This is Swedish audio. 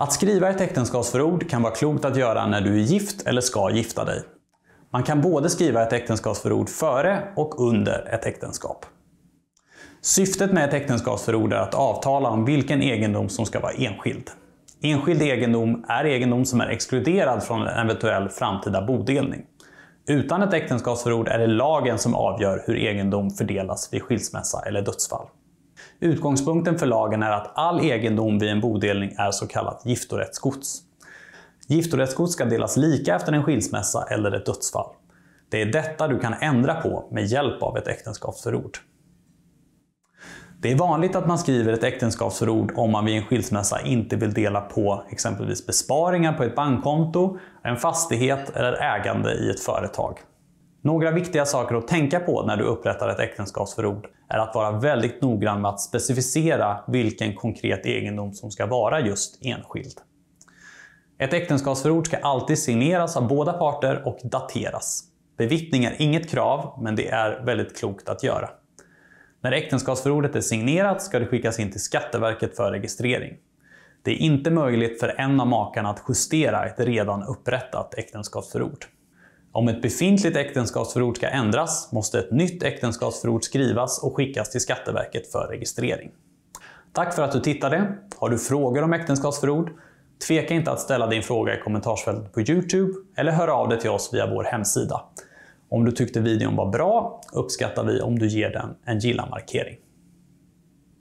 Att skriva ett äktenskapsförord kan vara klokt att göra när du är gift eller ska gifta dig. Man kan både skriva ett äktenskapsförord före och under ett äktenskap. Syftet med ett äktenskapsförord är att avtala om vilken egendom som ska vara enskild. Enskild egendom är egendom som är exkluderad från en eventuell framtida bodelning. Utan ett äktenskapsförord är det lagen som avgör hur egendom fördelas vid skilsmässa eller dödsfall. Utgångspunkten för lagen är att all egendom vid en bodelning är så kallat giftorättsgods. Giftorättsgods ska delas lika efter en skilsmässa eller ett dödsfall. Det är detta du kan ändra på med hjälp av ett äktenskapsförord. Det är vanligt att man skriver ett äktenskapsförord om man vid en skilsmässa inte vill dela på exempelvis besparingar på ett bankkonto, en fastighet eller ägande i ett företag. Några viktiga saker att tänka på när du upprättar ett äktenskapsförord är att vara väldigt noggrann med att specificera vilken konkret egendom som ska vara just enskild. Ett äktenskapsförord ska alltid signeras av båda parter och dateras. Bevittning är inget krav, men det är väldigt klokt att göra. När äktenskapsförordet är signerat ska det skickas in till Skatteverket för registrering. Det är inte möjligt för en av makarna att justera ett redan upprättat äktenskapsförord. Om ett befintligt äktenskapsförord ska ändras måste ett nytt äktenskapsförord skrivas och skickas till Skatteverket för registrering. Tack för att du tittade! Har du frågor om äktenskapsförord? Tveka inte att ställa din fråga i kommentarsfältet på Youtube eller höra av dig till oss via vår hemsida. Om du tyckte videon var bra uppskattar vi om du ger den en gilla-markering.